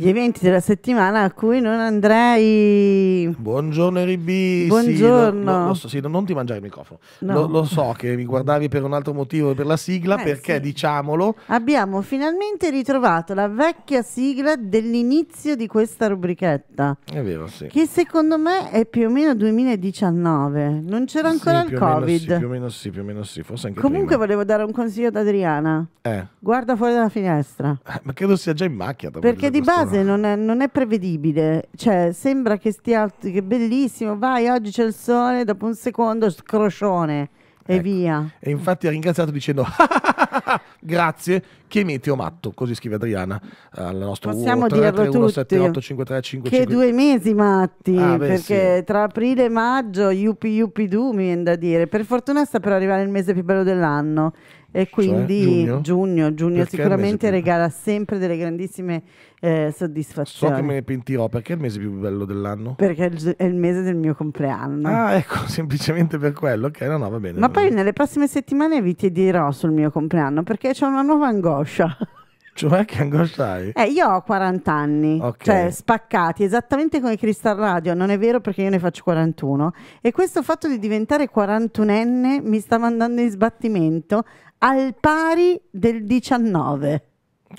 gli eventi della settimana a cui non andrei. Buongiorno Ribi. Buongiorno. Sì, lo, lo, lo sì, non ti mangiare il microfono. No. Lo, so che mi guardavi per un altro motivo per la sigla, eh, perché sì. diciamolo. Abbiamo finalmente ritrovato la vecchia sigla dell'inizio di questa rubrichetta. È vero, sì. Che secondo me è più o meno 2019. Non c'era ancora il Covid. Meno, sì, più o meno sì, più o meno sì, forse anche Comunque prima. volevo dare un consiglio ad Adriana. Eh. Guarda fuori dalla finestra. Eh, ma credo sia già in macchina. Perché di base frase non è, non è, prevedibile, cioè sembra che stia che bellissimo, vai oggi c'è il sole, dopo un secondo scrocione e ecco. via. E infatti ha ringraziato dicendo ah, ah, ah, grazie, che meteo matto, così scrive Adriana eh, al nostro Possiamo UO, 3, 3, 1, 7, 8, 5, 3, 5, Che 5... due mesi matti, ah, beh, perché sì. tra aprile e maggio, yuppie yuppie du, mi viene da dire. Per fortuna sta per arrivare il mese più bello dell'anno e cioè, quindi cioè, giugno, giugno, giugno sicuramente regala sempre delle grandissime eh, soddisfazioni. So che me ne pentirò perché è il mese più bello dell'anno? Perché è il, è il mese del mio compleanno. Ah, ecco, semplicemente per quello. Ok, no, no, va bene. Ma poi bene. nelle prossime settimane vi ti dirò sul mio compleanno perché c'è una nuova angoscia angoscia. Cioè, che angoscia hai? Eh, io ho 40 anni, okay. cioè spaccati, esattamente come Crystal Radio, non è vero perché io ne faccio 41. E questo fatto di diventare 41enne mi sta mandando in sbattimento al pari del 19.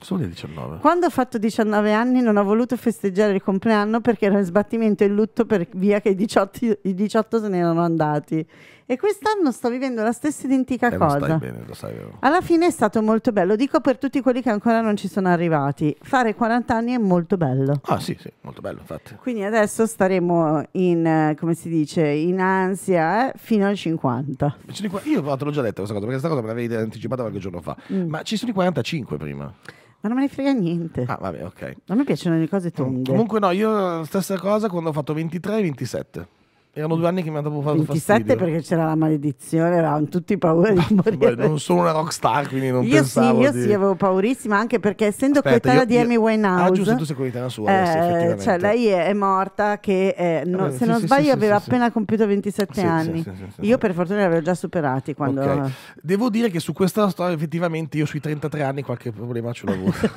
Solo 19. Quando ho fatto 19 anni non ho voluto festeggiare il compleanno perché ero in sbattimento e lutto per via che i 18, i 18 se ne erano andati. E quest'anno sto vivendo la stessa identica eh, cosa. Lo stai bene, lo sai. Alla fine è stato molto bello. Dico per tutti quelli che ancora non ci sono arrivati: fare 40 anni è molto bello. Ah, sì, sì, molto bello, infatti. Quindi adesso staremo in, eh, come si dice, in ansia eh, fino al 50. Io te l'ho già detto questa cosa, perché questa cosa me l'avevi anticipata qualche giorno fa. Mm. Ma ci sono i 45 prima. Ma non me ne frega niente. Ah, vabbè, ok. Non mi piacciono le cose tonde. Comunque, no, io stessa cosa quando ho fatto 23 e 27. Erano due anni che mi hanno proprio fatto 27 fastidio. perché c'era la maledizione, avevamo tutti paura di morire. Beh, non sono una rockstar, quindi non io pensavo Sì, io di... sì, avevo paurissima, anche perché essendo Aspetta, coetanea di Amy Winehouse... Ah, giusto, tu sei coetanea sua eh, adesso, Cioè, lei è, è morta che, eh, no, eh, se sì, non sì, sbaglio, sì, aveva appena compiuto 27 ah, anni. io per fortuna li avevo già superati quando... Okay. Devo dire che su questa storia effettivamente io sui 33 anni qualche problema ce l'ho avuto.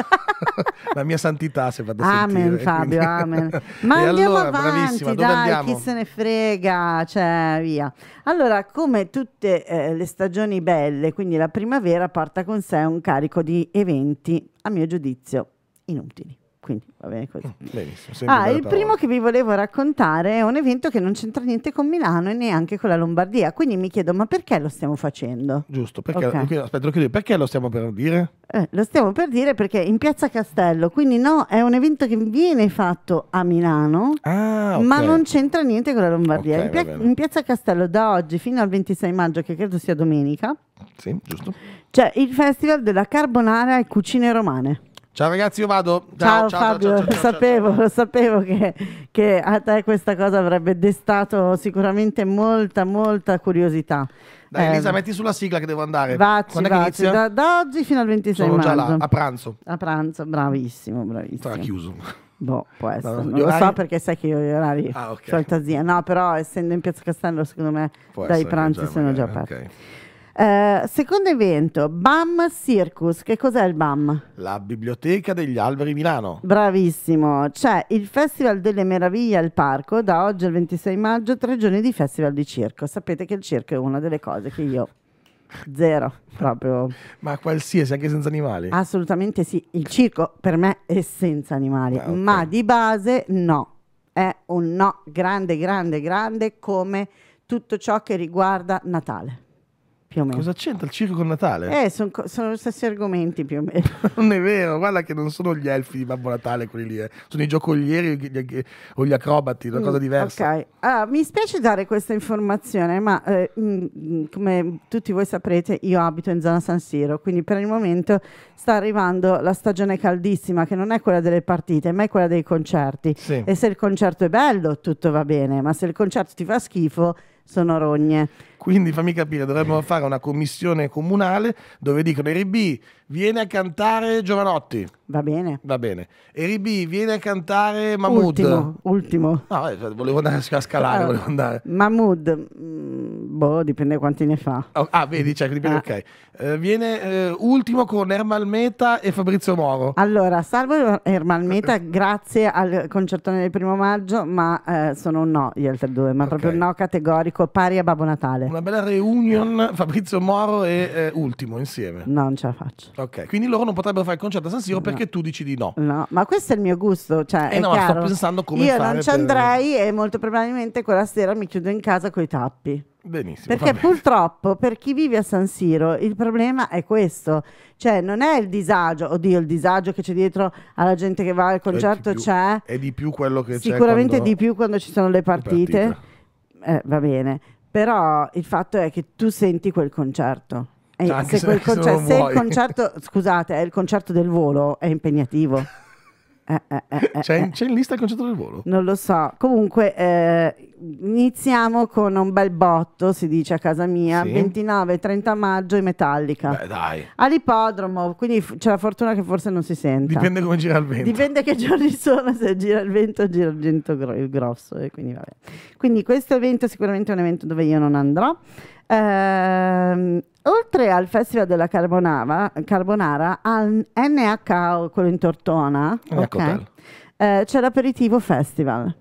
la mia santità se è a amen, sentire. Amen Fabio, amen. Ma andiamo allora, avanti, bravissima. dai, chi se ne frega frega, cioè via. Allora, come tutte eh, le stagioni belle, quindi la primavera porta con sé un carico di eventi, a mio giudizio, inutili. Quindi va bene così. Mm, benissimo, ah, il parole. primo che vi volevo raccontare è un evento che non c'entra niente con Milano e neanche con la Lombardia. Quindi mi chiedo, ma perché lo stiamo facendo? Giusto, perché, okay. aspetta, lo perché lo stiamo per dire? Eh, lo stiamo per dire perché in Piazza Castello, quindi no, è un evento che viene fatto a Milano, ah, okay. ma non c'entra niente con la Lombardia. Okay, in, pia- in Piazza Castello da oggi fino al 26 maggio, che credo sia domenica, sì, giusto. C'è il Festival della Carbonara e Cucine Romane. Ciao ragazzi, io vado. Ciao, ciao, ciao Fabio, ciao, lo sapevo, lo sapevo che, che a te questa cosa avrebbe destato sicuramente molta, molta curiosità. Dai, eh, Elisa, eh, metti sulla sigla che devo andare. Vacci, Quando vacci. Da, da, oggi fino al 26 Sono maggio. Sono già là, a pranzo. A pranzo, bravissimo, bravissimo. Sarà chiuso. Boh, può essere. No, non lo so perché sai che io gli orari ah, okay. fantasia. No, però essendo in Piazza Castello, secondo me, può dai pranzi sono magari, già aperti. Ok. Eh, secondo evento, BAM Circus. Che cos'è il BAM? La Biblioteca degli Alberi Milano. Bravissimo. C'è il Festival delle Meraviglie al Parco, da oggi al 26 maggio, tre giorni di Festival di Circo. Sapete che il circo è una delle cose che io... Zero, proprio. Ma qualsiasi, anche senza animali? Assolutamente sì. Il circo per me è senza animali, ah, okay. ma di base no. È un no grande, grande, grande come tutto ciò che riguarda Natale più o meno. Cosa c'entra il circo con Natale? Eh, sono gli stessi argomenti più o meno. non è vero, guarda che non sono gli elfi di Babbo Natale quelli lì, eh. sono i giocolieri o gli acrobati, una cosa mm, diversa. Ok, ah, mi spiace dare questa informazione, ma eh, mm, mm, come tutti voi saprete io abito in zona San Siro, quindi per il momento sta arrivando la stagione caldissima che non è quella delle partite, ma è quella dei concerti. Sì. E se il concerto è bello tutto va bene, ma se il concerto ti fa schifo sono rogne. Quindi fammi capire, dovremmo fare una commissione comunale dove dicono Eri B, viene a cantare Giovanotti. Va bene. Va bene. RB viene a cantare Mahmood. Ultimo, ultimo. No, eh, cioè, volevo andare a scalare, eh, volevo andare. Mahmood mm, Boh, dipende quanti ne fa. Oh, ah, vedi, cioè, dipende, ah. ok. Eh, viene eh, ultimo con Ermal Meta e Fabrizio Moro. Allora, salvo Ermal Meta, grazie al concertone del primo maggio, ma eh, sono un no gli altri due, ma okay. proprio un no categorico, pari a Babbo Natale. Una bella reunion Fabrizio Moro e eh, Ultimo insieme. No, non ce la faccio. Ok, quindi loro non potrebbero fare il concerto a San Siro no. perché tu dici di no. No, ma questo è il mio gusto, cioè, eh no, chiaro. sto pensando come Io non ci andrei per... e molto probabilmente quella sera mi chiudo in casa con i tappi. Benissimo. Perché purtroppo per chi vive a San Siro il problema è questo, cioè non è il disagio, oddio il disagio che c'è dietro alla gente che va al concerto è c'è. È di più quello che Sicuramente c'è. Sicuramente di più quando ci sono le partite. Eh, va bene, però il fatto è che tu senti quel concerto. Cioè, se, quel se, concerto se il concerto, scusate, è il concerto del volo, è impegnativo. Eh, eh, eh, c'è, c'è, in lista il concetto del volo? Non lo so. Comunque, eh, iniziamo con un bel botto, si dice a casa mia, sì. 29-30 maggio in Metallica. Beh, dai. All'ippodromo, quindi f- c'è la fortuna che forse non si sente. Dipende come gira il vento. Dipende che giorni sono, se gira il vento gira il vento gro- grosso. Quindi, quindi questo evento è sicuramente un evento dove io non andrò. Ehm, oltre al Festival della Carbonara, Carbonara al NH, quello in Tortona, okay, eh, c'è l'aperitivo festival.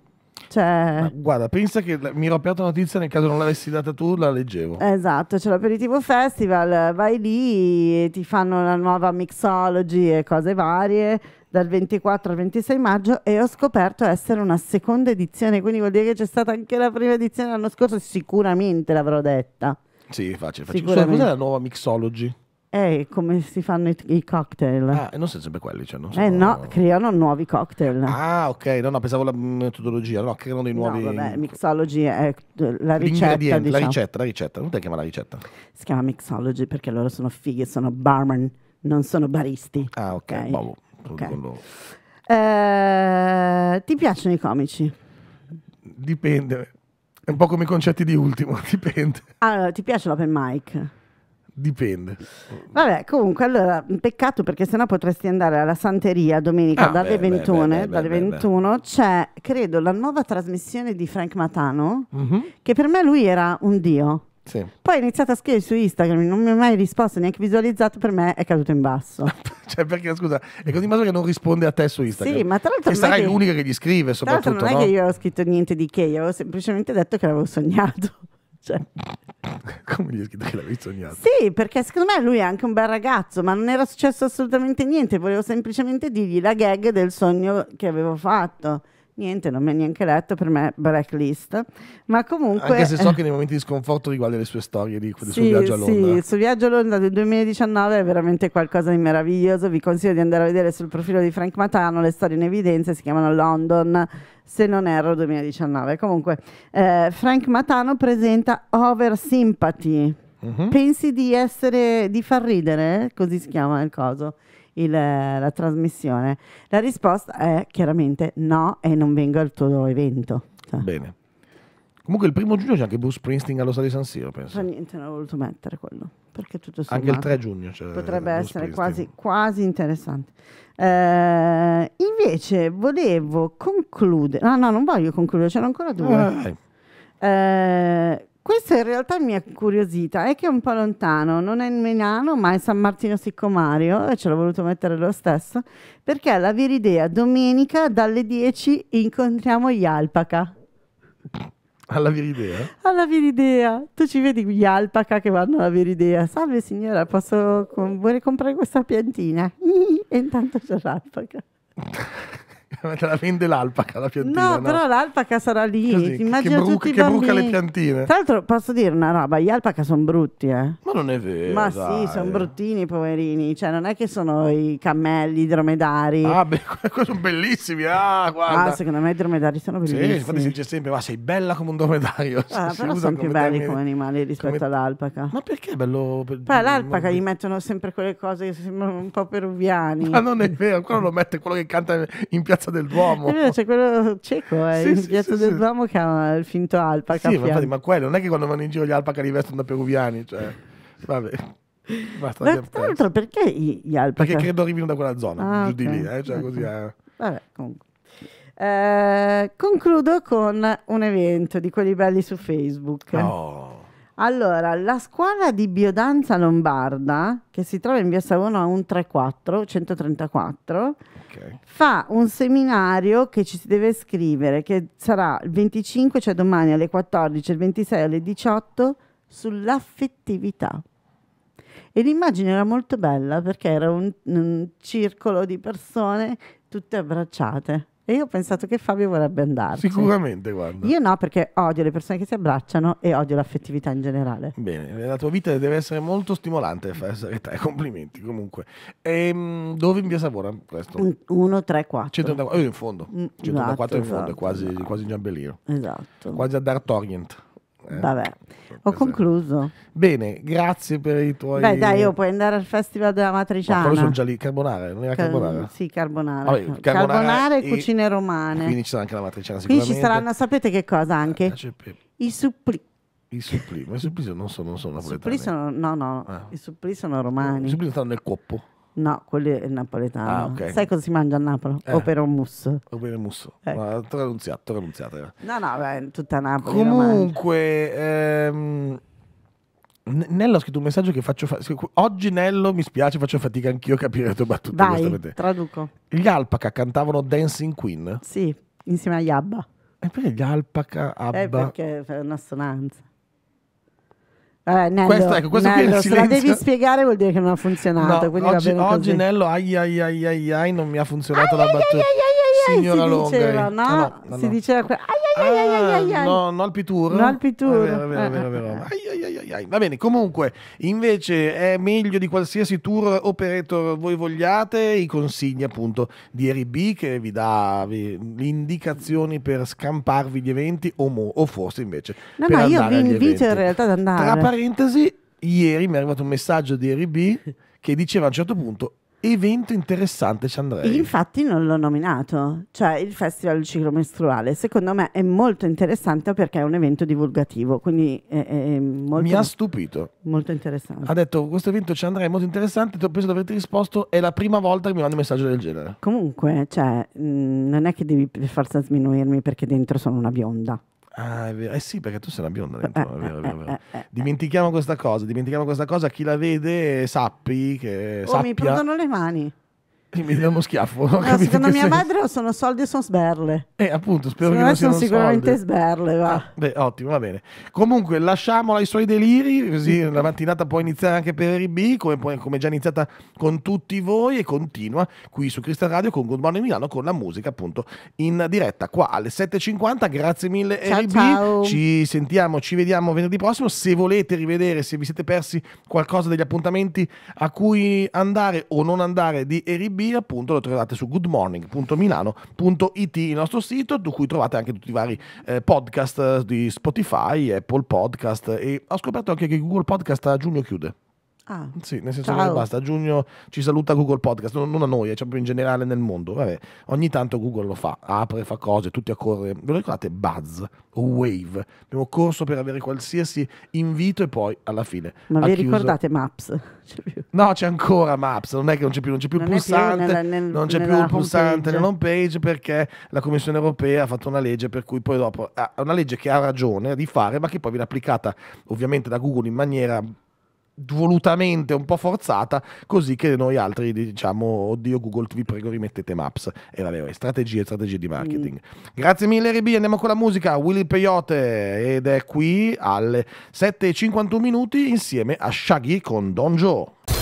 Cioè... Guarda, pensa che mi ero aperta una notizia nel caso non l'avessi data tu, la leggevo. Esatto, c'è l'aperitivo festival, vai lì, ti fanno la nuova mixology e cose varie dal 24 al 26 maggio e ho scoperto essere una seconda edizione, quindi vuol dire che c'è stata anche la prima edizione l'anno scorso, sicuramente l'avrò detta. Sì, facile, facile. cos'è la nuova mixology? È come si fanno i, i cocktail. Ah, e non sono sempre quelli, cioè non eh, sono... Eh no, creano nuovi cocktail. Ah, ok, no, no, pensavo alla mm, metodologia, no, creano dei nuovi... No, vabbè, mixology è la ricetta, diciamo. La ricetta, la ricetta, come te chiama la ricetta? Si chiama mixology perché loro sono fighi, sono barman, non sono baristi. Ah, ok, okay. Boh, okay. Quello... Eh, ti piacciono i comici? Dipende. È un po' come i concetti di ultimo, dipende. Allora, ti piace l'open mic? Dipende. Vabbè, comunque, allora, un peccato perché sennò potresti andare alla Santeria domenica Ah, dalle, beh, 21, beh, beh, dalle beh, beh. C'è, credo, la nuova trasmissione di Frank Matano, Mhm, che per me lui era un dio. Sì. Poi ha iniziato a scrivere su Instagram, non mi ha mai risposto, neanche visualizzato, per me è caduto in basso. cioè, perché scusa, è così Maso che non risponde a te su Instagram. Sì, ma tra l'altro. E sarai che... l'unica che gli scrive, soprattutto. Tra non no? è che io ho scritto niente di che, io avevo semplicemente detto che l'avevo sognato. Cioè. Come gli hai scritto che l'avevi sognato? Sì, perché secondo me lui è anche un bel ragazzo, ma non era successo assolutamente niente. Volevo semplicemente dirgli la gag del sogno che avevo fatto niente, non mi ha neanche letto per me blacklist, ma comunque... Anche se so che nei momenti di sconforto riguarda le sue storie di, sì, suo viaggio a Londra. Sì, il suo viaggio a Londra del 2019 è veramente qualcosa di meraviglioso, vi consiglio di andare a vedere sul profilo di Frank Matano le storie in evidenza, si chiamano London, se non erro 2019. Comunque, eh, Frank Matano presenta Over Sympathy. Mm-hmm. Pensi di essere, di far ridere? Così si chiama il coso il, la trasmissione? La risposta è chiaramente no e non vengo al tuo evento. Cioè. Bene. Comunque il primo giugno c'è anche Bruce Springsteen allo stadio San Siro, penso. Ma niente, non ho voluto mettere quello, perché tutto sommato... Anche il 3 giugno c'è Potrebbe Bruce essere quasi, quasi, interessante. Eh, invece volevo concludere... No, no, non voglio concludere, c'erano ancora due. Eh. Eh, questo in realtà mi ha curiosita, è che è un po' lontano, non è in Milano ma è San Martino Siccomario e ce l'ho voluto mettere lo stesso, perché alla Viridea domenica dalle 10 incontriamo gli alpaca. Alla Viridea? Alla Viridea. Tu ci vedi gli alpaca che vanno alla Viridea. Salve signora, posso, vuole comprare questa piantina? e intanto c'è l'alpaca. la vende l'alpaca la piantina. No, no? però l'alpaca sarà lì. Così, che, bruca, che bruca, le piantine. Tra l'altro, posso dire una roba: gli alpaca sono brutti, eh. Ma non è vero. Ma dai. sì, sono bruttini, poverini. Cioè, non è che sono i cammelli, i dromedari. Ah, beh, sono bellissimi. Ah, guarda. Ah, secondo me i dromedari sono bellissimi. Sì, infatti si dice sempre: ma sei bella come un dromedario. Ah, però sono più belli termine... come animali rispetto come... all'alpaca. Ma perché è bello? Beh, l'alpaca gli mettono sempre quelle cose che sembrano un po' peruviani. Ma non è vero, quello lo mette quello che canta in piazza piazza del Duomo. Vero, eh, c'è quello cieco eh, sì, in sì, piazza sì, del Duomo che ha il finto alpaca. Sì, ma, infatti, ma, quello non è che quando vanno in giro gli alpaca rivestono da peruviani, cioè, vabbè. Basta ma tra l'altro perché gli alpaca? Perché credo arrivino da quella zona, ah, giù okay. di lì, eh, cioè okay. così. Eh. Vabbè, comunque. Eh, concludo con un evento di quelli belli su Facebook. Oh. Allora, la scuola di biodanza lombarda, che si trova in via Savona 134, 134, Okay. Fa un seminario che ci si deve scrivere, che sarà il 25, cioè domani alle 14, il 26 alle 18, sull'affettività. E l'immagine era molto bella perché era un, un circolo di persone tutte abbracciate. E io ho pensato che Fabio vorrebbe andarci. Sicuramente, guarda. Io no, perché odio le persone che si abbracciano e odio l'affettività in generale. Bene, la tua vita deve essere molto stimolante per essere te, complimenti comunque. E, ehm, dove in via Savona questo? 1, 3, 4. 134, io in fondo. 134 mm, esatto, in fondo, esatto. quasi, quasi in Giambellino. Esatto. Quasi a Dart Orient. Eh, Vabbè, ho concluso. Bene, grazie per i tuoi... Beh dai, io puoi andare al Festival della Matriciana. Ma poi sono già lì, carbonare, non era Car- carbonare? Sì, carbonare. Vabbè, carbonare, carbonare e cucine romane. Quindi ci sarà anche la matriciana Quindi ci saranno, sapete che cosa anche? Eh, I supplì. I supplì, ma i supplì non sono, non sono napoletani. Supplì sono, no, no, ah. i supplì sono romani. I supplì stanno nel coppo. No, quello è napoletano. Ah, okay. Sai cosa si mangia a Napoli? Eh. Operomus. Operomus. Ecco. Ma traduziata, traduziata. No, no, beh, tutta Napoli. Comunque, ehm, Nello ha scritto un messaggio che faccio fa- Oggi Nello, mi spiace, faccio fatica anch'io a capire le tue battute. Vai, traduco. Gli Alpaca cantavano Dancing Queen? Sì, insieme agli Abba. E perché gli Alpaca, eh, Abba? Eh, perché è un'assonanza. Vabbè, eh, Nello, questo, ecco, questo Nello, se la devi spiegare vuol dire che non ha funzionato. No, oggi, oggi Nello, ai, ai, ai, ai, non mi ha funzionato ai, la battuta. Ai, ai, ai, signora si Longa. Diceva, no? Ah, no, no, si diceva que- ai, ai, ai, ai, ah, ai, No, no al Pitur. No al Pitur. Va bene, comunque, invece è meglio di qualsiasi tour operator voi vogliate, i consigli appunto di RB che vi dà vi, indicazioni per scamparvi gli eventi o, mo- o forse invece No, per no, io vi invito in realtà ad andare. Tra parentesi, ieri mi è arrivato un messaggio di RB che diceva a un certo punto evento interessante ci andrei. Infatti non l'ho nominato, cioè il Festival Ciclo Mestruale, secondo me è molto interessante perché è un evento divulgativo, quindi è, è molto, Mi ha stupito. Molto interessante. Ha detto questo evento ci andrei, è molto interessante, ti ho pensato di averti risposto, è la prima volta che mi manda un messaggio del genere. Comunque, cioè, mh, mm, non è che devi per forza sminuirmi perché dentro sono una bionda. Ah, è vero. Eh sì, perché tu sei una bionda dentro. È vero, è vero, è vero. Eh, eh, eh. Dimentichiamo questa cosa, dimentichiamo questa cosa. Chi la vede sappi che... Oh, sappia... mi prudono le mani. mi dà uno schiaffo. No, secondo mia sei. madre sono soldi e sono sberle. Eh, appunto, spero secondo che non siano sono sicuramente soldi. sberle, va. Ah, beh, ottimo, va bene. Comunque, lasciamola ai suoi deliri, così la mattinata può iniziare anche per il B, come, come già iniziata con tutti voi e continua qui su Crystal Radio con Good Morning Milano con la musica appunto in diretta qua alle 7.50. Grazie mille ciao, RB. Ciao. Ci sentiamo, ci vediamo venerdì prossimo. Se volete rivedere, se vi siete persi qualcosa degli appuntamenti a cui andare o non andare di RB appunto lo trovate su goodmorning.milano.it, il nostro sito, su cui trovate anche tutti i vari eh, podcast eh, di Spotify, Apple Podcast e ho scoperto anche che Google Podcast a giugno chiude. Ah, sì, nel senso ciao. che basta. A giugno ci saluta Google Podcast, non, a noi, cioè proprio in generale nel mondo. Vabbè, ogni tanto Google lo fa, apre, fa cose, tutti a correre. Ve lo ricordate? Buzz Wave. Abbiamo corso per avere qualsiasi invito e poi alla fine. Ma vi chiuso. ricordate Maps? C'è no, c'è ancora Maps, non è che non c'è più, non c'è più non pulsante, più nella, nel, non c'è più il pulsante nella home page perché la Commissione europea ha fatto una legge per cui poi dopo è ah, una legge che ha ragione di fare, ma che poi viene applicata ovviamente da Google in maniera volutamente un po' forzata, così che noi altri diciamo, oddio Google, vi prego rimettete Maps. E vabbè, strategie, strategie di marketing. Mm. Grazie mille RB, andiamo con la musica, Willy Peyote, ed è qui alle 7.51 minuti insieme a Shaggy con Don Joe.